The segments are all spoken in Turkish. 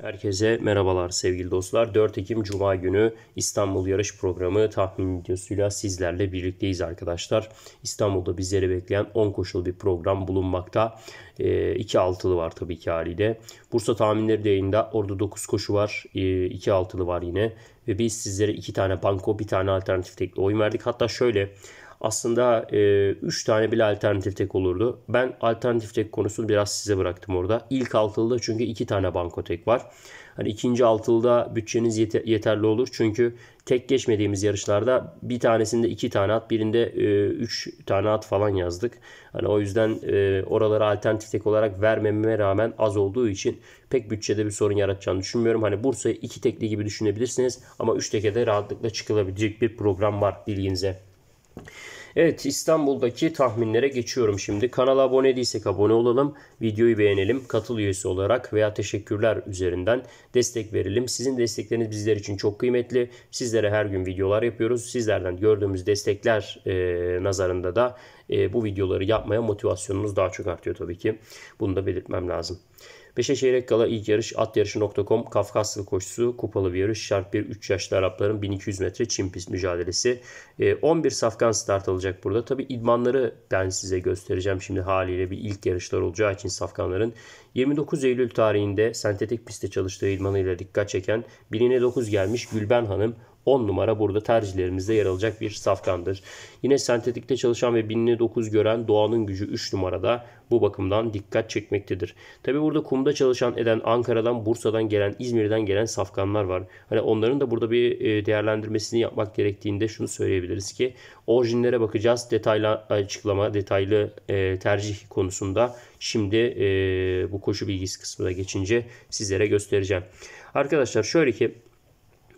Herkese merhabalar sevgili dostlar. 4 Ekim Cuma günü İstanbul yarış programı tahmin videosuyla sizlerle birlikteyiz arkadaşlar. İstanbul'da bizleri bekleyen 10 koşul bir program bulunmakta. 2 e, ee, altılı var tabii ki haliyle. Bursa tahminleri de yayında. Orada 9 koşu var. 2 e, ee, altılı var yine. Ve biz sizlere 2 tane banko, bir tane alternatif tekli oyun verdik. Hatta şöyle aslında 3 e, tane bile alternatif tek olurdu. Ben alternatif tek konusunu biraz size bıraktım orada. İlk altılıda çünkü 2 tane banko tek var. Hani ikinci altılıda bütçeniz yete- yeterli olur. Çünkü tek geçmediğimiz yarışlarda bir tanesinde 2 tane at birinde 3 e, tane at falan yazdık. Hani o yüzden e, oralara alternatif tek olarak vermememe rağmen az olduğu için pek bütçede bir sorun yaratacağını düşünmüyorum. Hani Bursa'yı 2 tekli gibi düşünebilirsiniz ama 3 teke de rahatlıkla çıkılabilecek bir program var bilginize. Evet İstanbul'daki tahminlere geçiyorum şimdi. Kanala abone değilsek abone olalım, videoyu beğenelim, katıl üyesi olarak veya teşekkürler üzerinden destek verelim. Sizin destekleriniz bizler için çok kıymetli. Sizlere her gün videolar yapıyoruz. Sizlerden gördüğümüz destekler e, nazarında da e, bu videoları yapmaya motivasyonumuz daha çok artıyor tabii ki. Bunu da belirtmem lazım. 5'e çeyrek kala ilk yarış atyarışı.com Kafkaslı koşusu kupalı bir yarış. Şart 1 3 yaşlı Arapların 1200 metre çim pist mücadelesi. 11 ee, safkan start alacak burada. Tabi idmanları ben size göstereceğim. Şimdi haliyle bir ilk yarışlar olacağı için safkanların 29 Eylül tarihinde sentetik pistte çalıştığı idmanıyla dikkat çeken birine 9 gelmiş Gülben Hanım 10 numara burada tercihlerimizde yer alacak bir safkandır. Yine sentetikte çalışan ve binini gören doğanın gücü 3 numarada bu bakımdan dikkat çekmektedir. Tabi burada kumda çalışan eden Ankara'dan, Bursa'dan gelen, İzmir'den gelen safkanlar var. Hani onların da burada bir e, değerlendirmesini yapmak gerektiğinde şunu söyleyebiliriz ki orijinlere bakacağız. Detaylı açıklama, detaylı e, tercih konusunda şimdi e, bu koşu bilgisi kısmına geçince sizlere göstereceğim. Arkadaşlar şöyle ki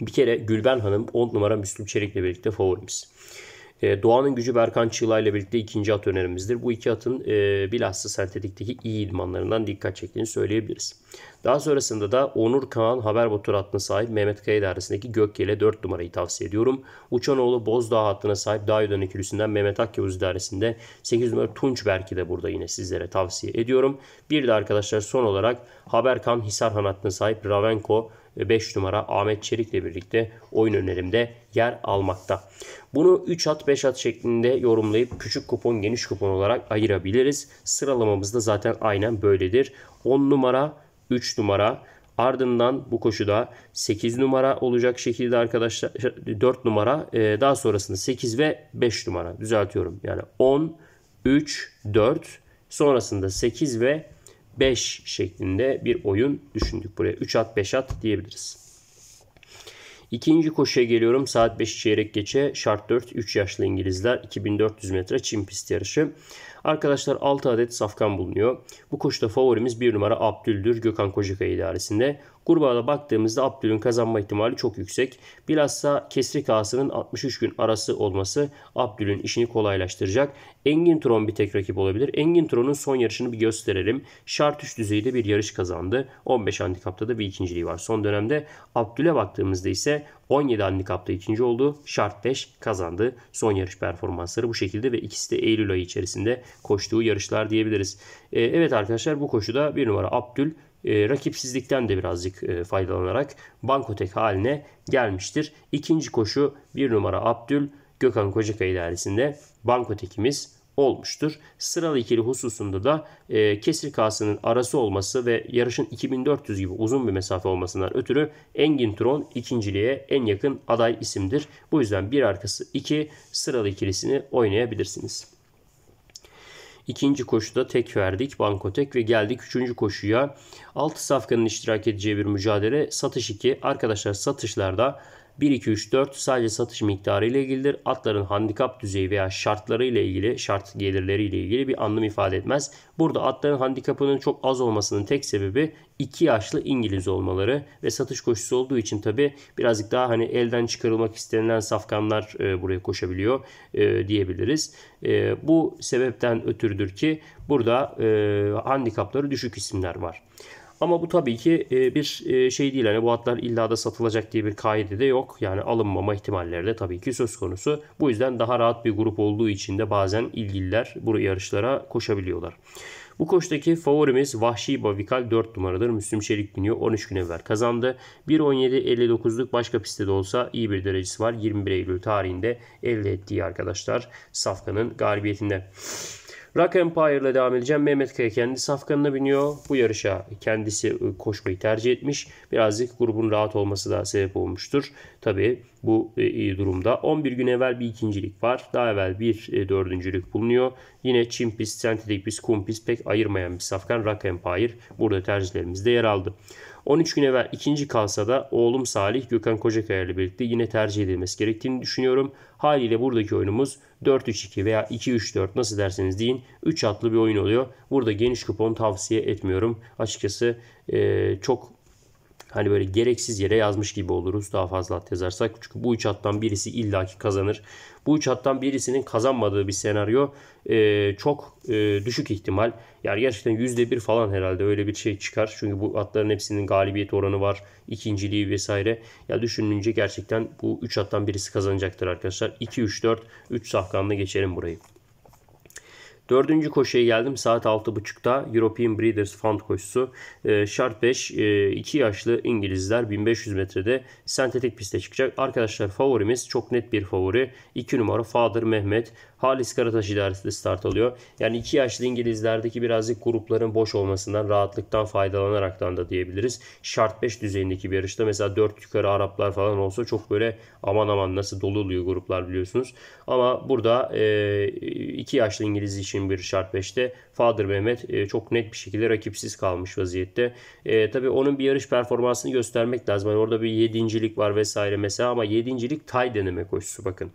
bir kere Gülben Hanım 10 numara Müslüm Çelik'le birlikte favorimiz. E, Doğan'ın gücü Berkan Çığla ile birlikte ikinci at önerimizdir. Bu iki atın e, bilhassa sentetikteki iyi idmanlarından dikkat çektiğini söyleyebiliriz. Daha sonrasında da Onur Kağan haber botu hattına sahip Mehmet Kaya idaresindeki Gökkel'e 4 numarayı tavsiye ediyorum. Uçanoğlu Bozdağ hattına sahip Dağyudan ikilisinden Mehmet Akyavuz idaresinde 8 numara Tunç Berk'i de burada yine sizlere tavsiye ediyorum. Bir de arkadaşlar son olarak Haberkan Hisarhan hattına sahip Ravenko 5 e, numara Ahmet Çelik ile birlikte oyun önerimde yer almakta. Bunu 3 at 5 at şeklinde yorumlayıp küçük kupon geniş kupon olarak ayırabiliriz. Sıralamamız da zaten aynen böyledir. 10 numara 3 numara. Ardından bu koşuda 8 numara olacak şekilde arkadaşlar 4 numara e, daha sonrasında 8 ve 5 numara düzeltiyorum. Yani 10, 3, 4 sonrasında 8 ve 5 şeklinde bir oyun düşündük buraya. 3 at 5 at diyebiliriz. İkinci koşuya geliyorum. Saat 5 çeyrek geçe şart 4 3 yaşlı İngilizler 2400 metre çim pist yarışı. Arkadaşlar 6 adet safkan bulunuyor. Bu koşuda favorimiz 1 numara Abdüldür Gökhan Kocakay idaresinde. Kurbağada baktığımızda Abdül'ün kazanma ihtimali çok yüksek. Bilhassa Kesri ağasının 63 gün arası olması Abdül'ün işini kolaylaştıracak. Engin Tron bir tek rakip olabilir. Engin Tron'un son yarışını bir gösterelim. Şart üst düzeyde bir yarış kazandı. 15 handikapta da bir ikinciliği var. Son dönemde Abdül'e baktığımızda ise 17 handikapta ikinci oldu. Şart 5 kazandı. Son yarış performansları bu şekilde ve ikisi de Eylül ayı içerisinde koştuğu yarışlar diyebiliriz. Ee, evet arkadaşlar bu koşuda bir numara Abdül e, rakipsizlikten de birazcık e, faydalanarak bankotek haline gelmiştir. İkinci koşu bir numara Abdül Gökhan Kocakay idaresinde bankotekimiz olmuştur. Sıralı ikili hususunda da e, kesir kasının arası olması ve yarışın 2400 gibi uzun bir mesafe olmasından ötürü Engin Tron ikinciliğe en yakın aday isimdir. Bu yüzden bir arkası iki sıralı ikilisini oynayabilirsiniz. İkinci koşuda tek verdik banko tek ve geldik üçüncü koşuya. Altı safkanın iştirak edeceği bir mücadele satış 2. Arkadaşlar satışlarda 1, 2, 3, 4 sadece satış miktarı ile ilgilidir. Atların handikap düzeyi veya şartları ile ilgili, şart gelirleri ile ilgili bir anlam ifade etmez. Burada atların handikapının çok az olmasının tek sebebi 2 yaşlı İngiliz olmaları ve satış koşusu olduğu için tabi birazcık daha hani elden çıkarılmak istenilen safkanlar e, buraya koşabiliyor e, diyebiliriz. E, bu sebepten ötürüdür ki burada e, handikapları düşük isimler var. Ama bu tabii ki e, bir e, şey değil. Hani bu atlar illa da satılacak diye bir kaide de yok. Yani alınmama ihtimalleri de tabii ki söz konusu. Bu yüzden daha rahat bir grup olduğu için de bazen ilgililer bu yarışlara koşabiliyorlar. Bu koştaki favorimiz Vahşi Bavikal 4 numaradır. Müslüm Şerik biniyor. 13 gün evvel kazandı. 1.17.59'luk başka pistte de olsa iyi bir derecesi var. 21 Eylül tarihinde elde ettiği arkadaşlar Safkan'ın galibiyetinde. Rock Empire'la devam edeceğim. Mehmet Kaya kendi safkanına biniyor. Bu yarışa kendisi e, koşmayı tercih etmiş. Birazcık grubun rahat olması da sebep olmuştur. Tabii bu iyi e, e, durumda. 11 gün evvel bir ikincilik var. Daha evvel bir e, dördüncülük bulunuyor. Yine Çin pist, sentetik pist, kum pist pek ayırmayan bir safkan Rock Empire burada tercihlerimizde yer aldı. 13 gün evvel ikinci kalsa da oğlum Salih Gökhan Kocakaya ile birlikte yine tercih edilmesi gerektiğini düşünüyorum. Haliyle buradaki oyunumuz 4-3-2 veya 2-3-4 nasıl derseniz deyin 3 atlı bir oyun oluyor. Burada geniş kupon tavsiye etmiyorum. Açıkçası çok Hani böyle gereksiz yere yazmış gibi oluruz daha fazla at yazarsak. Çünkü bu üç hattan birisi illaki kazanır. Bu üç hattan birisinin kazanmadığı bir senaryo e, çok e, düşük ihtimal. Yani gerçekten %1 falan herhalde öyle bir şey çıkar. Çünkü bu atların hepsinin galibiyet oranı var. ikinciliği vesaire. Ya düşününce gerçekten bu üç hattan birisi kazanacaktır arkadaşlar. 2-3-4 3 safkanla geçelim burayı. Dördüncü koşuya geldim. Saat 6.30'da European Breeders' Fund koşusu. Ee, e, şart 5 e, 2 yaşlı İngilizler 1500 metrede sentetik piste çıkacak. Arkadaşlar favorimiz çok net bir favori. 2 numara Father Mehmet. Halis Karataş idaresinde start alıyor. Yani iki yaşlı İngilizlerdeki birazcık grupların boş olmasından rahatlıktan faydalanaraktan da diyebiliriz. Şart 5 düzeyindeki bir yarışta mesela 4 yukarı Araplar falan olsa çok böyle aman aman nasıl dolu oluyor gruplar biliyorsunuz. Ama burada e, iki yaşlı İngiliz için bir şart 5'te Fadır Mehmet e, çok net bir şekilde rakipsiz kalmış vaziyette. E, tabii onun bir yarış performansını göstermek lazım. Yani orada bir yedincilik var vesaire mesela ama yedincilik tay deneme koşusu bakın.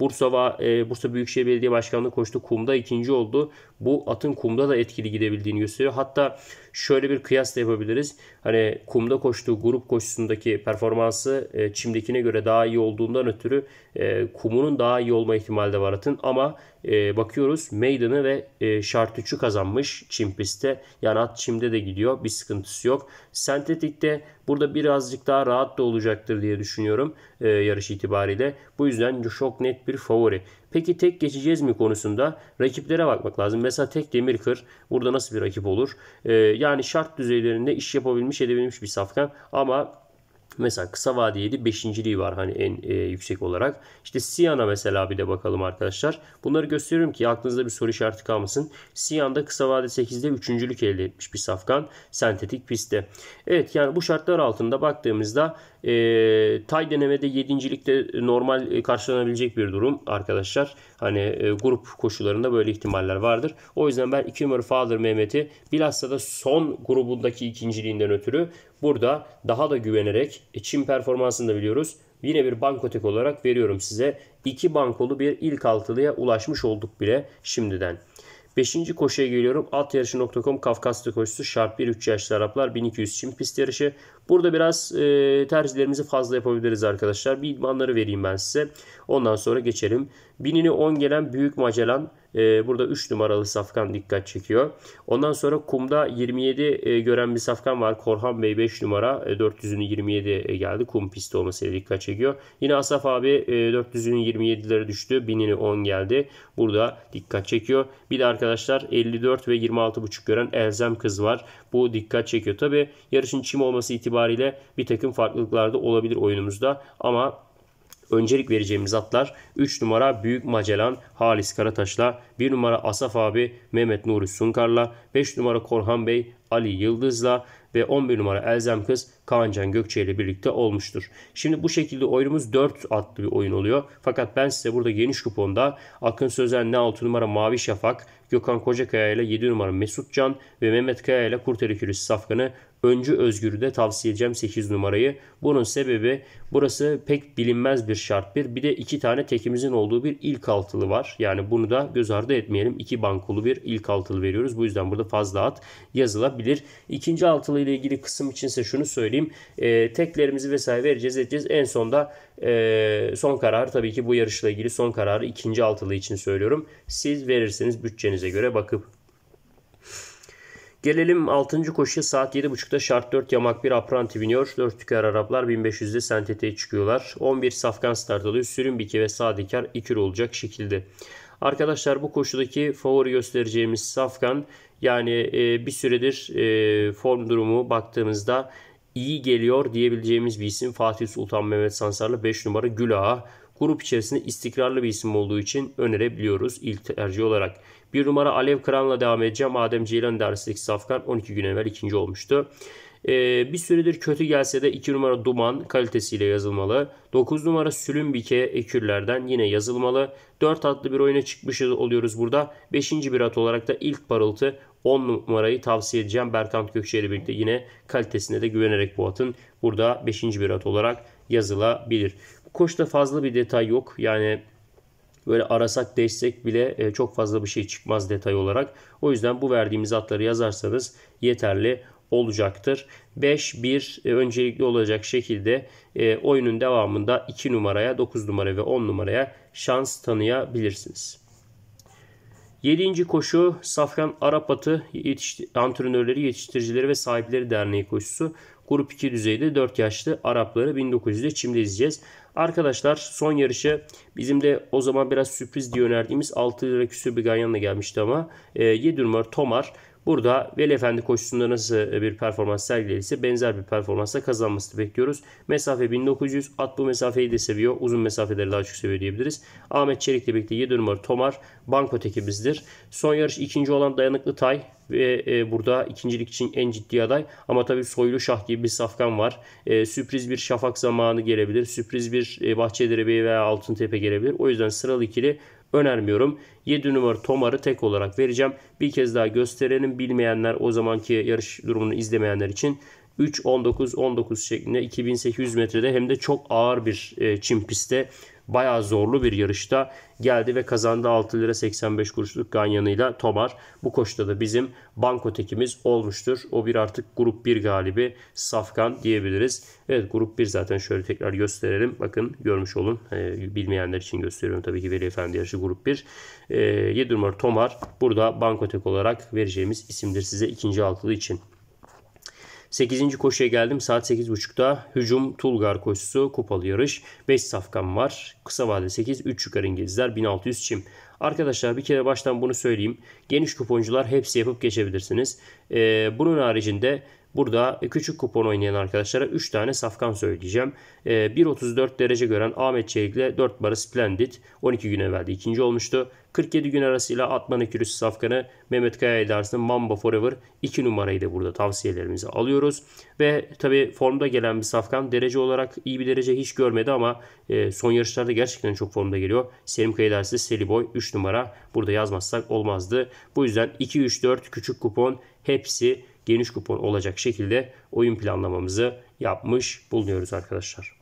Bursa e, Bursa Büyükşehir Belediye Başkanlığı koştu. Kum'da ikinci oldu. Bu atın Kum'da da etkili gidebildiğini gösteriyor. Hatta şöyle bir kıyas da yapabiliriz. Hani Kum'da koştuğu grup koşusundaki performansı e, Çim'dekine göre daha iyi olduğundan ötürü e, Kum'unun daha iyi olma ihtimali de var atın. Ama ee, bakıyoruz Maiden'ı ve e, Şart 3'ü kazanmış Çim pistte. Yani at Çim'de de gidiyor. Bir sıkıntısı yok. Sentetik'te burada birazcık daha rahat da olacaktır diye düşünüyorum e, yarış itibariyle. Bu yüzden çok net bir favori. Peki tek geçeceğiz mi konusunda rakiplere bakmak lazım. Mesela tek Demirkır burada nasıl bir rakip olur? E, yani şart düzeylerinde iş yapabilmiş edebilmiş bir safkan ama Mesela kısa vadeli beşinciliği var hani en e, yüksek olarak. İşte Siyan'a mesela bir de bakalım arkadaşlar. Bunları gösteriyorum ki aklınızda bir soru işareti kalmasın. Siyan'da kısa vade 8'de üçüncülük elde etmiş bir safkan sentetik pistte. Evet yani bu şartlar altında baktığımızda e, tay denemede yedincilikte normal e, karşılanabilecek bir durum arkadaşlar. Hani e, grup koşularında böyle ihtimaller vardır. O yüzden ben 2 numara Father Mehmet'i bilhassa da son grubundaki ikinciliğinden ötürü burada daha da güvenerek e, Çin performansını da biliyoruz. Yine bir bankotek olarak veriyorum size. 2 bankolu bir ilk altılıya ulaşmış olduk bile şimdiden. Beşinci koşuya geliyorum. Alt yarışı.com Kafkasya koşusu şart 1 3 yaşlı Araplar 1200 çim pist yarışı. Burada biraz e, tercihlerimizi fazla yapabiliriz arkadaşlar. Bir idmanları vereyim ben size. Ondan sonra geçelim. Binini 10 gelen Büyük macelan. Ee, burada 3 numaralı safkan dikkat çekiyor. Ondan sonra kumda 27 e, gören bir safkan var. Korhan Bey 5 numara e, 400'ünü 27 e, geldi. Kum pisti olmasıyla dikkat çekiyor. Yine Asaf abi e, 400'ünü 27'lere düştü. 1000'ini 10 geldi. Burada dikkat çekiyor. Bir de arkadaşlar 54 ve 26.5 gören Elzem kız var. Bu dikkat çekiyor. Tabi yarışın çim olması itibariyle bir takım farklılıklarda olabilir oyunumuzda. Ama öncelik vereceğimiz atlar 3 numara Büyük macelan Halis Karataş'la, 1 numara Asaf abi Mehmet Nuri Sunkar'la, 5 numara Korhan Bey Ali Yıldız'la ve 11 numara Elzem Kız Kaancan Gökçe ile birlikte olmuştur. Şimdi bu şekilde oyunumuz 4 atlı bir oyun oluyor. Fakat ben size burada geniş kuponda Akın Sözen ne 6 numara Mavi Şafak, Gökhan Kocakaya ile 7 numara Mesut Can ve Mehmet Kaya ile Kurt Kürüs Safkan'ı Öncü Özgür'ü de tavsiye edeceğim 8 numarayı. Bunun sebebi burası pek bilinmez bir şart bir. Bir de iki tane tekimizin olduğu bir ilk altılı var. Yani bunu da göz ardı etmeyelim. İki bankolu bir ilk altılı veriyoruz. Bu yüzden burada fazla at yazılabilir. İkinci altılı ile ilgili kısım içinse şunu söyleyeyim. E, teklerimizi vesaire vereceğiz edeceğiz. En sonda e, son karar tabii ki bu yarışla ilgili son kararı ikinci altılı için söylüyorum. Siz verirseniz bütçenize göre bakıp Gelelim 6. koşuya saat 7.30'da şart 4 yamak bir Apranti biniyor. 4 tükar Araplar 1500'de sentete çıkıyorlar. 11 safkan start alıyor. Sürün biki ve sadikar ikir olacak şekilde. Arkadaşlar bu koşudaki favori göstereceğimiz safkan yani e, bir süredir e, form durumu baktığımızda iyi geliyor diyebileceğimiz bir isim Fatih Sultan Mehmet Sansarlı 5 numara Gül Ağa. Grup içerisinde istikrarlı bir isim olduğu için önerebiliyoruz ilk tercih olarak. Bir numara Alev Kıran'la devam edeceğim. Adem Ceylan dersindeki Safkan 12 gün evvel ikinci olmuştu. Ee, bir süredir kötü gelse de 2 numara Duman kalitesiyle yazılmalı. 9 numara Sülümbike Ekürler'den yine yazılmalı. 4 atlı bir oyuna çıkmış oluyoruz burada. 5. bir at olarak da ilk parıltı 10 numarayı tavsiye edeceğim. Berkant Gökçe ile birlikte yine kalitesine de güvenerek bu atın burada 5. bir at olarak yazılabilir. Koşta fazla bir detay yok. Yani böyle arasak değişsek bile e, çok fazla bir şey çıkmaz detay olarak. O yüzden bu verdiğimiz atları yazarsanız yeterli olacaktır. 5-1 e, öncelikli olacak şekilde e, oyunun devamında 2 numaraya, 9 numara ve 10 numaraya şans tanıyabilirsiniz. 7. koşu Safran Arapatı yetiş antrenörleri, yetiştiricileri ve sahipleri derneği koşusu. Grup 2 düzeyde 4 yaşlı Arapları 1900'de Çim'de izleyeceğiz. Arkadaşlar son yarışı bizim de o zaman biraz sürpriz diye önerdiğimiz 6 lira küsür bir ganyanla gelmişti ama e, Yedürmör Tomar Burada Veli Efendi koşusunda nasıl e, bir performans sergilerse benzer bir performansla kazanmasını bekliyoruz. Mesafe 1900. At bu mesafeyi de seviyor. Uzun mesafeleri daha çok seviyor diyebiliriz. Ahmet Çelik'le birlikte 7 numara Tomar banko tekibizdir. Son yarış ikinci olan dayanıklı Tay ve e, burada ikincilik için en ciddi aday. Ama tabii soylu şah gibi bir safkan var. E, sürpriz bir şafak zamanı gelebilir. Sürpriz bir e, Bahçedere Bey veya Altıntepe gelebilir. O yüzden sıralı ikili önermiyorum. 7 numara Tomar'ı tek olarak vereceğim. Bir kez daha gösterelim. Bilmeyenler o zamanki yarış durumunu izlemeyenler için 3-19-19 şeklinde 2800 metrede hem de çok ağır bir e, çim pistte bayağı zorlu bir yarışta geldi ve kazandı 6 lira 85 kuruşluk ganyanıyla Tomar. Bu koşuda da bizim banko tekimiz olmuştur. O bir artık grup 1 galibi Safkan diyebiliriz. Evet grup 1 zaten şöyle tekrar gösterelim. Bakın görmüş olun. E, bilmeyenler için gösteriyorum tabii ki Veli Efendi yarışı grup 1. E, 7 numara Tomar burada banko tek olarak vereceğimiz isimdir size ikinci altılı için. 8. koşuya geldim. Saat 8.30'da hücum Tulgar koşusu kupalı yarış. 5 safkan var. Kısa vade 8. 3 yukarı İngilizler 1600 çim. Arkadaşlar bir kere baştan bunu söyleyeyim. Geniş kuponcular hepsi yapıp geçebilirsiniz. Ee, bunun haricinde Burada küçük kupon oynayan arkadaşlara 3 tane safkan söyleyeceğim. 1.34 ee, derece gören Ahmet Çelik'le 4 barı Splendid 12 gün evvelde ikinci olmuştu. 47 gün arasıyla Atman Ekürüs safkanı Mehmet Kaya Edars'ın Mamba Forever 2 numarayı da burada tavsiyelerimizi alıyoruz. Ve tabi formda gelen bir safkan derece olarak iyi bir derece hiç görmedi ama e, son yarışlarda gerçekten çok formda geliyor. Selim Kaya Edars'ı Seliboy 3 numara burada yazmazsak olmazdı. Bu yüzden 2-3-4 küçük kupon hepsi geniş kupon olacak şekilde oyun planlamamızı yapmış bulunuyoruz arkadaşlar.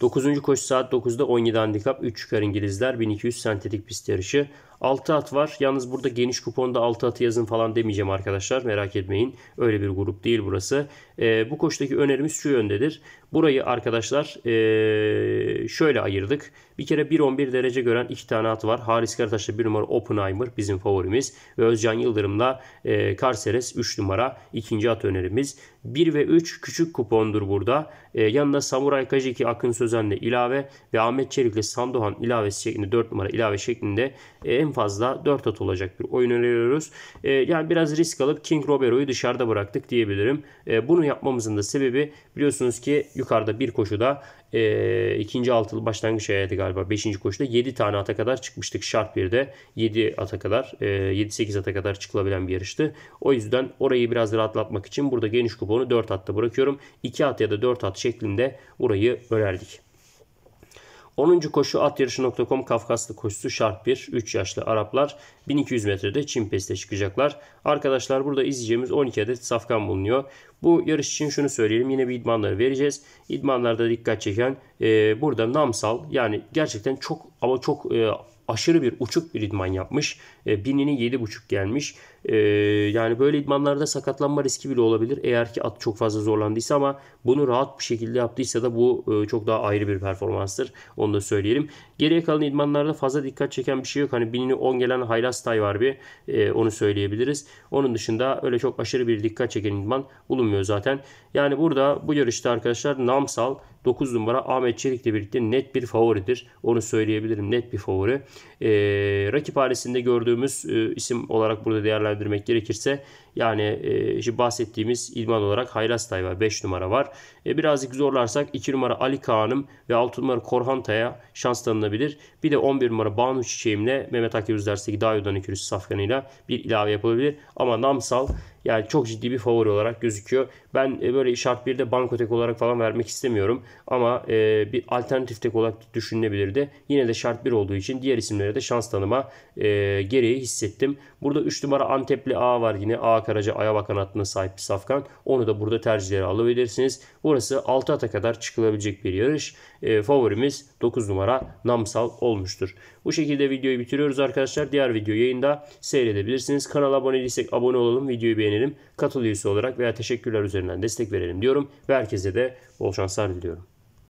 9. koşu saat 9'da 17 handikap 3 çıkar İngilizler 1200 sentetik pist yarışı. 6 at var. Yalnız burada geniş kuponda 6 atı yazın falan demeyeceğim arkadaşlar. Merak etmeyin. Öyle bir grup değil burası. E, bu koçtaki önerimiz şu yöndedir. Burayı arkadaşlar e, şöyle ayırdık. Bir kere 111 derece gören iki tane at var. Haris Karataş'ta bir numara Oppenheimer bizim favorimiz. Ve Özcan Yıldırım'da e, ee, Karseres 3 numara ikinci at önerimiz. 1 ve 3 küçük kupondur burada. E, yanına Samuray Kajiki Akın Sözen'le ilave ve Ahmet Çelik'le Sandohan ilavesi şeklinde 4 numara ilave şeklinde e, en fazla 4 at olacak bir oyun öneriyoruz. E, yani biraz risk alıp King Robero'yu dışarıda bıraktık diyebilirim. E, bunu yapmamızın da sebebi biliyorsunuz ki yukarıda bir koşuda e, ikinci altılı başlangıç ayıydı galiba. Beşinci koşuda 7 tane ata kadar çıkmıştık. Şart bir de 7 ata kadar e, 7-8 ata kadar çıkılabilen bir yarıştı. O yüzden orayı biraz rahatlatmak için burada geniş kuponu 4 atta bırakıyorum. 2 at ya da 4 at şeklinde orayı önerdik. 10. koşu atyarışı.com Kafkaslı koşusu şart 1. 3 yaşlı Araplar 1200 metrede çimpeste çıkacaklar. Arkadaşlar burada izleyeceğimiz 12 adet safkan bulunuyor. Bu yarış için şunu söyleyelim. Yine bir idmanları vereceğiz. İdmanlarda dikkat çeken e, burada namsal yani gerçekten çok ama çok e, aşırı bir uçuk bir idman yapmış. E, binini 7.5 gelmiş. E, yani böyle idmanlarda sakatlanma riski bile olabilir. Eğer ki at çok fazla zorlandıysa ama bunu rahat bir şekilde yaptıysa da bu e, çok daha ayrı bir performanstır. Onu da söyleyelim. Geriye kalan idmanlarda fazla dikkat çeken bir şey yok. Hani binini 10 gelen Hayras Tay var bir. E, onu söyleyebiliriz. Onun dışında öyle çok aşırı bir dikkat çeken idman bulunmuyor zaten. Yani burada bu yarışta arkadaşlar Namsal 9 numara Ahmet Çelik'le birlikte net bir favoridir. Onu söyleyebilirim net bir favori. E, rakip ailesinde gördüğümüz e, isim olarak burada değerlendirmek gerekirse yani e, işte bahsettiğimiz ilman olarak Hayras var. 5 numara var. E, birazcık zorlarsak 2 numara Ali Kaan'ım ve 6 numara Korhan Tay'a şans tanınabilir. Bir de 11 numara Banu Çiçeğim'le Mehmet Akif Üzer'sindeki Dayo'dan ikilisi Safkan'ıyla bir ilave yapabilir. Ama Namsal yani çok ciddi bir favori olarak gözüküyor. Ben e, böyle şart 1'de banko tek olarak falan vermek istemiyorum. Ama e, bir alternatif tek olarak düşünülebilirdi. Yine de şart bir olduğu için diğer isimlere de şans tanıma e, gereği hissettim. Burada 3 numara Antepli A var yine. A Karaca Ayabakan hattına sahip bir safkan. Onu da burada tercihleri alabilirsiniz. Burası 6 ata kadar çıkılabilecek bir yarış. E, favorimiz 9 numara Namsal olmuştur. Bu şekilde videoyu bitiriyoruz arkadaşlar. Diğer video yayında seyredebilirsiniz. Kanala abone değilsek abone olalım, videoyu beğenelim. Katıl üyesi olarak veya teşekkürler üzerinden destek verelim diyorum. Ve herkese de bol şanslar diliyorum.